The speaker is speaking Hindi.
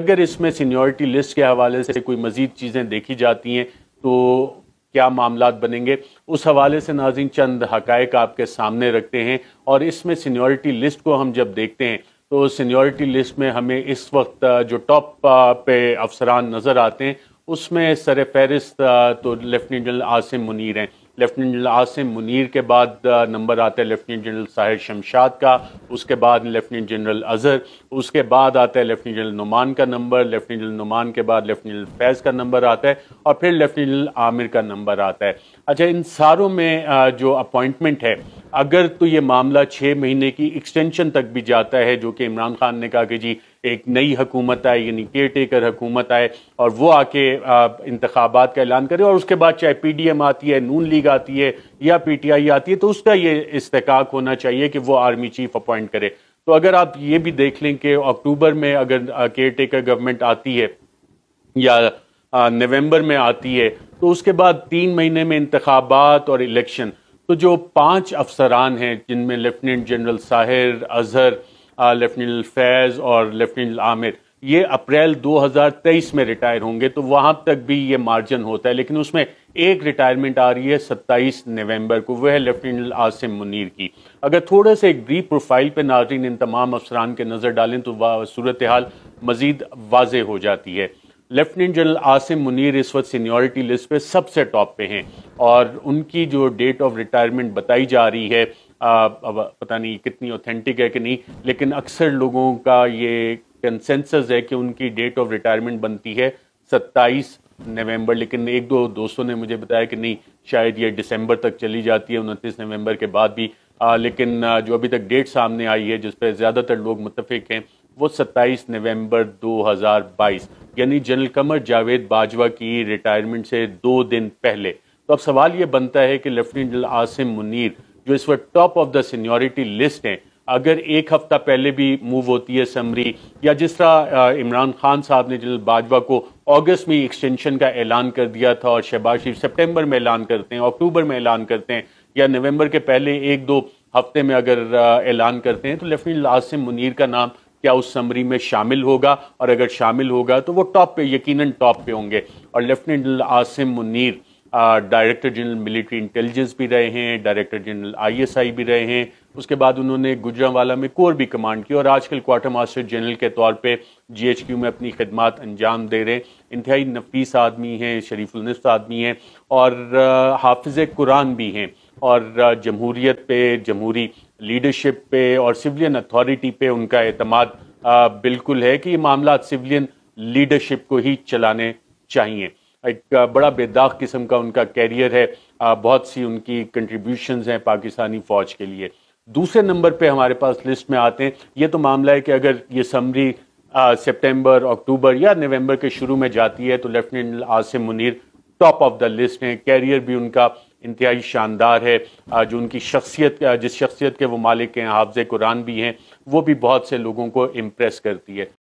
अगर इसमें सीनियोरिटी लिस्ट के हवाले से कोई मज़ीद चीज़ें देखी जाती हैं तो क्या मामला बनेंगे उस हवाले से नाजिन चंद हक़ आपके सामने रखते हैं और इसमें सीनियोरिटी लिस्ट को हम जब देखते हैं तो सीनियोरिटी लिस्ट में हमें इस वक्त जो टॉप पे अफसरान नज़र आते हैं उसमें सर फहरिस्त तो लेफ्टिनेंट जनरल आसिम मुनीर हैं लेफ्टिनेंट जनरल आसिम मुनीर के बाद नंबर आता है लेफ्टिनेंट जनरल साहिर शमशाद का उसके बाद लेफ्टिनेंट जनरल अजहर उसके बाद आता है लेफ्टिनेंट जनरल नुमान का नंबर लेफ्टिनेंट जनरल नुमान के बाद लेफ्टिनेंट जनरल फैज़ का नंबर आता है और फिर लेफ्टिनेंट जनरल आमिर का नंबर आता है अच्छा इन सारों में जो अपॉइंटमेंट है अगर तो ये मामला छः महीने की एक्सटेंशन तक भी जाता है जो कि इमरान खान ने कहा कि जी एक नई हुकूमत आए यानी केयर टेकर हकूमत आए और वो आके इंतबात का ऐलान करे और उसके बाद चाहे पी डी एम आती है नून लीग आती है या पी टी आई आती है तो उसका ये इस्तेकाक होना चाहिए कि वो आर्मी चीफ अपॉइंट करे तो अगर आप ये भी देख लें कि अक्टूबर में अगर केयर टेकर गवर्नमेंट आती है या नवंबर में आती है तो उसके बाद तीन महीने में इंतबात और इलेक्शन तो जो पांच अफसरान हैं जिनमें lieutenant general Sahir Azhar lieutenant Faiz और लेफ्टिनेंट आमिर ये अप्रैल 2023 में रिटायर होंगे तो वहाँ तक भी ये मार्जिन होता है लेकिन उसमें एक रिटायरमेंट आ रही है 27 नवंबर को वह लेफ्टिनेंट आसिम मुनीर की अगर थोड़ा सा एक ब्रीफ प्रोफाइल पर नाजरीन इन तमाम अफसरान के नज़र डालें तो सूरत हाल मज़ीद वाज हो जाती है लेफ्टिनेंट जनरल आसिम मुनीर इस वक्त सीनियॉरिटी लिस्ट पे सबसे टॉप पे हैं और उनकी जो डेट ऑफ रिटायरमेंट बताई जा रही है आ, अब पता नहीं कितनी ऑथेंटिक है कि नहीं लेकिन अक्सर लोगों का ये कंसेंसस है कि उनकी डेट ऑफ रिटायरमेंट बनती है सत्ताईस नवंबर लेकिन एक दो दोस्तों ने मुझे बताया कि नहीं शायद ये दिसंबर तक चली जाती है उनतीस नवंबर के बाद भी आ, लेकिन जो अभी तक डेट सामने आई है जिस पर ज़्यादातर लोग मुतफिक हैं वो 27 नवंबर 2022 यानी जनरल कमर जावेद बाजवा की रिटायरमेंट से दो दिन पहले तो अब सवाल ये बनता है कि लेफ्टिनेंट जनरल आसिम मुनीर जो इस वक्त top of the seniority list हैं अगर एक हफ्ता पहले भी मूव होती है समरी या जिस तरह इमरान खान साहब ने जनरल बाजवा को अगस्त में एक्सटेंशन का ऐलान कर दिया था और शहबाज शरीफ सेप्टेम्बर में ऐलान करते हैं अक्टूबर में ऐलान करते हैं या नवंबर के पहले एक दो हफ्ते में अगर ऐलान करते हैं तो लेफ्टिनेंट आसिम मुनीर का नाम क्या उस समरी में शामिल होगा और अगर शामिल होगा तो वो टॉप पे यकीनन टॉप पे होंगे और lieutenant general Asim Munir director general military intelligence भी रहे हैं डायरेक्टर जनरल आईएसआई भी रहे हैं उसके बाद उन्होंने गुजरावाला में कोर भी कमांड की और आजकल क्वार्टर मास्टर जनरल के तौर पे जीएचक्यू में अपनी खदमात अंजाम दे रहे हैं इंतहाई नफीस आदमी हैं शरीफुलनस्त आदमी हैं और हाफिज कुरान भी हैं और जमहूरीत पे जमहूरी लीडरशिप पे और सिविलियन अथॉरिटी पे उनका अतमाद बिल्कुल है कि ये मामला सिविलियन लीडरशिप को ही चलाने चाहिए एक बड़ा बेदाग किस्म का उनका कैरियर है बहुत सी उनकी कंट्रीब्यूशंस हैं पाकिस्तानी फ़ौज के लिए दूसरे नंबर पे हमारे पास लिस्ट में आते हैं ये तो मामला है कि अगर ये समरी सितंबर अक्टूबर या नवंबर के शुरू में जाती है तो lieutenant Asim Munir top of the list हैं कैरियर भी उनका इंतहाई शानदार है जो उनकी शख्सियत जिस शख्सियत के वो मालिक हैं हाफज कुरान भी हैं वो भी बहुत से लोगों को इम्प्रेस करती है